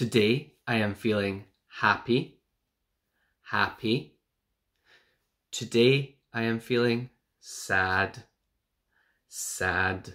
Today I am feeling happy, happy. Today I am feeling sad, sad.